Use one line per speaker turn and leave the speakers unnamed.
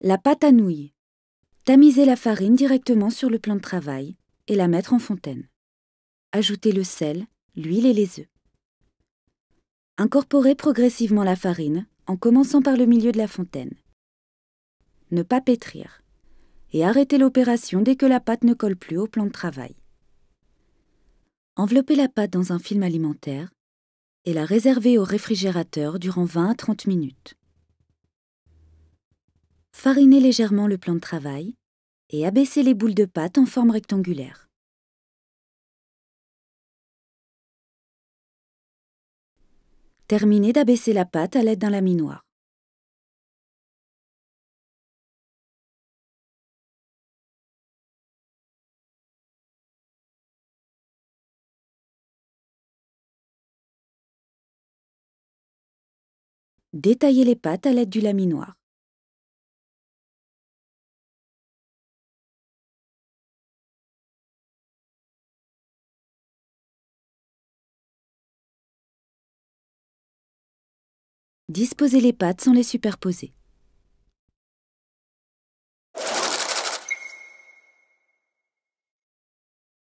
La pâte à nouilles. Tamiser la farine directement sur le plan de travail et la mettre en fontaine. Ajouter le sel, l'huile et les œufs. Incorporez progressivement la farine en commençant par le milieu de la fontaine. Ne pas pétrir. Et arrêter l'opération dès que la pâte ne colle plus au plan de travail. Enveloppez la pâte dans un film alimentaire et la réserver au réfrigérateur durant 20 à 30 minutes farinez légèrement le plan de travail
et abaissez les boules de pâte en forme rectangulaire.
Terminez d'abaisser la pâte à l'aide d'un laminoir. Détaillez les pâtes à l'aide du laminoir. Disposez les pattes sans les superposer.